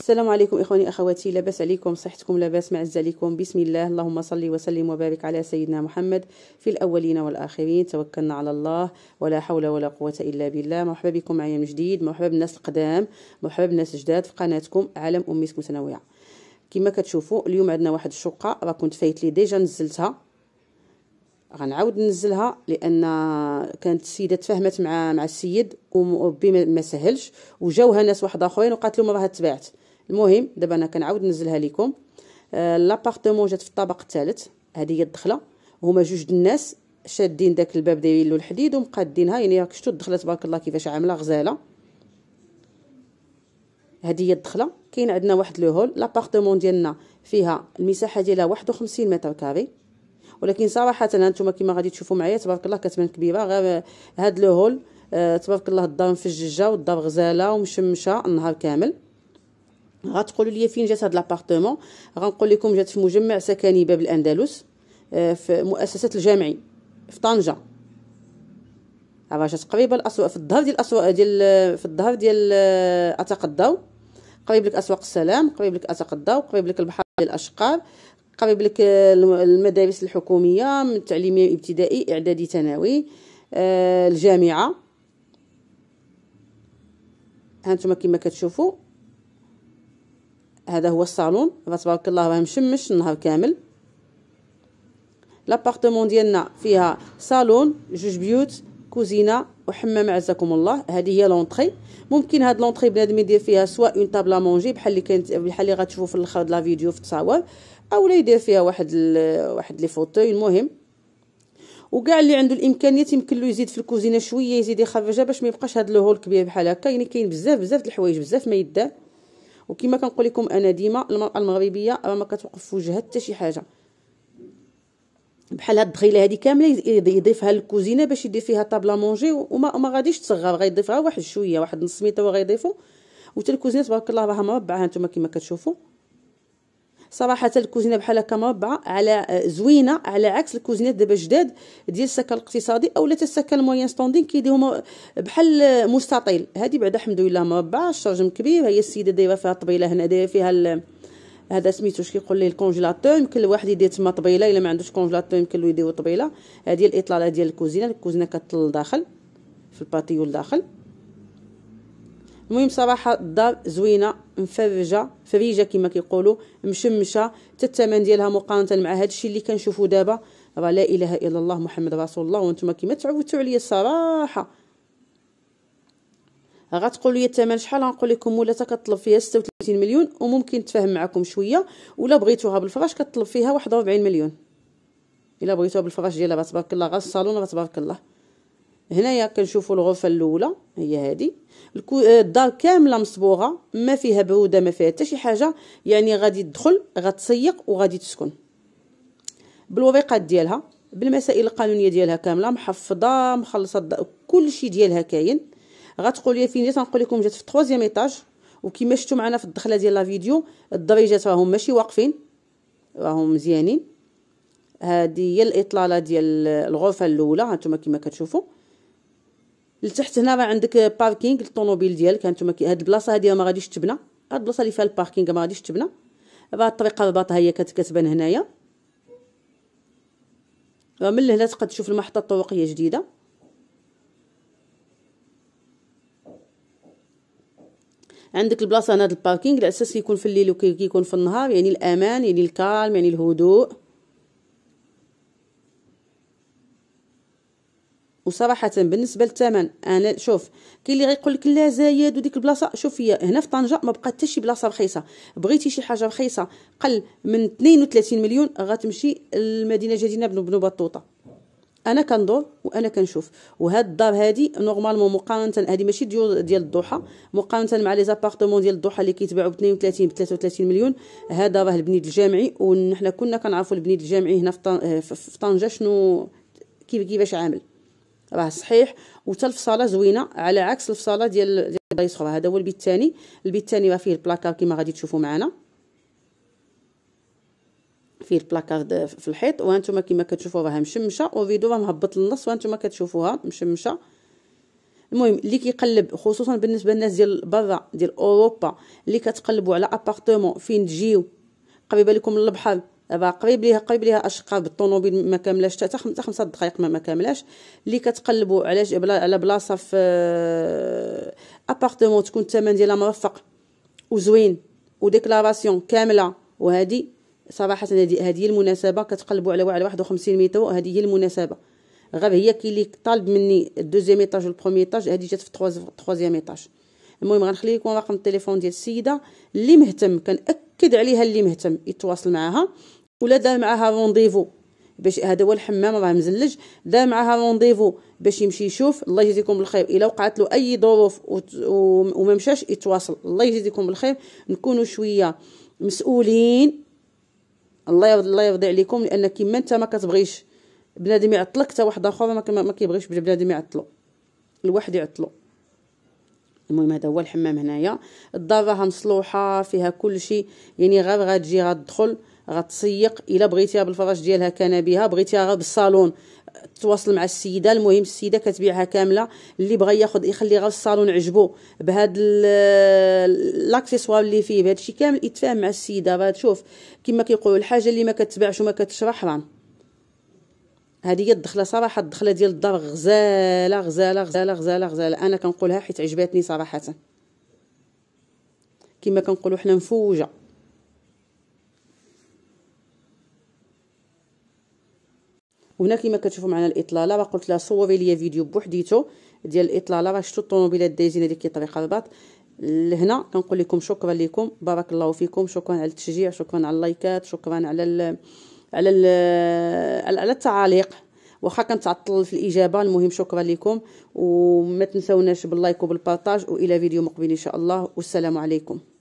السلام عليكم اخواني اخواتي لاباس عليكم صحتكم لاباس معز عليكم بسم الله اللهم صل وسلم وبارك على سيدنا محمد في الاولين والاخرين توكلنا على الله ولا حول ولا قوه الا بالله مرحبا بكم معايا من جديد مرحبا بالناس القدام مرحبا بالناس الجداد في قناتكم عالم اميس متنوعه كما كتشوفوا اليوم عندنا واحد الشقه راه كنت فايت لي ديجا نزلتها غنعاود ننزلها لان كانت السيده تفاهمت مع مع السيد وربي ما سهلش وجاوها ناس واحد اخرين وقالت لهم راه تباعت المهم دابا انا كنعاود ننزلها لكم آه لابارتمون جات في الطابق الثالث هذه هي الدخله هما جوج الناس شادين داك الباب دايرين له الحديد ومقادينها يعني راك شفتوا الدخله تبارك الله كيفاش عامله غزاله هذه هي الدخله كاين عندنا واحد لو هول لابارتمون ديالنا فيها المساحه ديالها 51 متر كاري ولكن صراحه هانتوما كما غادي تشوفوا معايا تبارك الله كتبان كبيره غير هاد لو هول آه، تبارك الله الدار مفججه والدار غزاله ومشمشه النهار كامل غتقولوا لي فين جات هاد لابارتمون غنقول لكم جات في مجمع سكني باب الاندلس آه، في مؤسسه الجامعي في طنجه راه جات قريبه الاسواق في الظهر ديال الاسواق ديال في الظهر ديال آه، اتقداو قريب لك اسواق السلام قريب لك اتقداو قريب لك البحر ديال الاشقار قريب لك آه، المدارس الحكوميه من التعليمي الابتدائي اعدادي ثانوي الجامعه هانتوما كما كتشوفوا هذا هو الصالون تبارك الله راه مشمش النهار كامل لابارتمون ديالنا فيها صالون جوج بيوت كوزينه وحمام عزكم الله هذه هي لونطري ممكن هاد لونطري بنادم يدير فيها سواء اون طابلا مونجي بحال اللي كانت بحال اللي غتشوفوا في الاخر لا فيديو في التصاور اولا يدير فيها واحد ال... واحد لي فوتوي المهم وكاع اللي عنده الامكانيات يمكن له يزيد في الكوزينه شويه يزيد يخرجها باش ما يبقاش هاد هول كبير بحال هكا يعني كاين بزاف بزاف د الحوايج بزاف ما يدار وكما كنقول لكم انا ديما المراه المغربيه راه ما كتوقف في وجهها حتى شي حاجه بحال هاد الدخيله هادي كامله يضيفها للكوزينه باش يدير فيها طابله مونجي وما ما غاديش تصغر غيضيفها غير واحد شويه واحد نص متر وغيضيفو وتا الكوزينه تبارك الله راها مربعه هانتوما كما كتشوفوا صراحه الكوزينه بحال هكا مربعه على آه، زوينه على عكس الكوزينات دابا جداد ديال السكن الاقتصادي اولا لا السكن الموين ستوندين كيديهم بحال آه، مستطيل هذه بعدا الحمد لله مربعه الشرجم كبير هي السيده دايره فيها طبيله هنا دايره فيها هذا سميتو اش كيقول ليه الكونجيلاتور يمكن الواحد يدير تما طبيله الا ما عندوش كونجيلاتور يمكن له يديرو طبيله هذه الاطلاله ديال الكوزينه الكوزينه كتطل لداخل في الباتيو لداخل المهم صراحه الدار زوينه مفرجه فريجه كما كيقولوا مشمشه تتمن الثمن ديالها مقارنه مع هذا الشيء اللي كنشوفوا دابا راه لا اله الا الله محمد رسول الله وانتم كما تعودتوا عليا الصراحه غتقول لي الثمن شحال غنقول لكم ولا كطلب فيها 36 مليون وممكن تفهم معكم شويه ولا بغيتوها بالفراش كطلب فيها 41 مليون الا بغيتوها بالفراش ديالها تبارك الله غا الصالون تبارك الله هنايا كنشوفوا الغرفه الاولى هي هذه آه، الدار كامله مصبوغه ما فيها بروده ما فيها حتى شي حاجه يعني غادي تدخل غتسيق وغادي تسكن بالوريقات ديالها بالمسائل القانونيه ديالها كامله محفظه مخلصه كل شيء ديالها كاين غتقول لي فين جات غنقول لكم جات في 3 ايطاج وكما شفتوا معنا في الدخله ديال لا فيديو الدريجات راهم ماشي واقفين راهم مزيانين هذه هي الاطلاله ديال الغرفه الاولى هانتوما كما كتشوفوا لتحت هنا راه عندك باركينغ للطوموبيل ديالك هانتوما هاد البلاصه هادي ما غاديش تبنى هاد البلاصه اللي فيها الباركينغ ما غاديش تبنى راه الطريقه الرباط هي كتبان هنايا راه من لهنا تقدر تشوف المحطه الطرقيه جديده عندك البلاصه هنا هاد الباركينغ على اساس يكون في الليل وكيكون في النهار يعني الامان يعني الكالم يعني الهدوء وصراحه بالنسبه للثمن انا شوف كاين اللي غيقول لك لا زايد وديك البلاصه شوف هي هنا في طنجه ما بقات حتى شي بلاصه رخيصه بغيتي شي حاجه رخيصه قل من 32 مليون غتمشي للمدينه جديده بن بطوطه انا كندور وانا كنشوف وهاد الدار هادي نورمالمون مقارنه هادي ماشي ديال ديال الضحى مقارنه مع لي زابارتمون ديال الضحى اللي كيتباعوا ب 32 ب 33 مليون هذا راه البنيد الجامعي ونحنا كنا كنعرفوا البنيد الجامعي هنا في طنجه شنو كيف كيفاش عامل راه صحيح وتا الفصاله زوينه على عكس الفصاله ديال ديال بلايص اخرى هذا هو البيت الثاني البيت الثاني راه فيه البلاكار كما غادي تشوفوا معنا فيه البلاكار في الحيط وانتم كما كتشوفوا راها مشمشه وفيديو راه مهبط للنص وانتم كتشوفوها مشمشه المهم اللي كيقلب خصوصا بالنسبه للناس ديال برا ديال اوروبا اللي كتقلبوا على ابارتمون فين تجيو قريبه لكم البحر دابا قريب ليها قريب ليها اشقاق بالطوموبيل ما كاملاش حتى حتى خمسة دقائق ما كاملاش اللي كتقلبوا على على بلاصه في ابارتمون آه، تكون الثمن ديالها مرفق وزوين وديكلاراسيون كامله وهذه صراحه هذه هي المناسبه كتقلبوا على واحد 51 متر هذه هي المناسبه غير هي كي اللي طالب مني الدوزيام ايطاج والبرومي ايطاج هذه جات في الثوازيام ايطاج المهم غنخلي لكم رقم التليفون ديال السيده اللي مهتم كنأكد عليها اللي مهتم يتواصل معها ولا دار معاها رونديفو باش هذا هو الحمام راه مزلج دار معاها رونديفو باش يمشي يشوف الله يجزيكم بالخير الا وقعت له اي ظروف وما مشاش يتواصل الله يجزيكم بالخير نكونوا شويه مسؤولين الله يرضي الله يرضي عليكم لان كيما انت ما كتبغيش بنادم يعطلك حتى واحد اخر ما كيبغيش بنادم يعطلو الواحد يعطلو المهم هذا هو الحمام هنايا الدار راها مصلوحه فيها كل شيء يعني غير غتجي غتدخل غتسيق الا بغيتيها بالفراش ديالها بها بغيتيها غير بالصالون تواصل مع السيده المهم السيده كتبيعها كامله اللي بغى ياخذ يخلي غير الصالون عجبو بهاد الاكسسوار اللي فيه الشيء كامل يتفاهم مع السيده راه تشوف كما كيقولوا الحاجه اللي ما كتباعش وما كتشرح راه هذه هي الدخله صراحه الدخله ديال الدار غزاله غزاله غزاله غزاله غزاله انا كنقولها حيت عجباتني صراحه كما كنقولوا حنا مفوجه وهنا كما كتشوفوا معنا الاطلاله راه قلت لها صوري ليا فيديو بوحديته ديال الاطلاله راه شفتوا الطوموبيلات دايزين هذيك طريقه الرباط لهنا كنقول لكم شكرا لكم بارك الله فيكم شكرا على التشجيع شكرا على اللايكات شكرا على الـ على الـ على التعاليق واخا كنتعطل في الاجابه المهم شكرا لكم وما تنساوناش باللايك وبالبارطاج والى فيديو مقبل ان شاء الله والسلام عليكم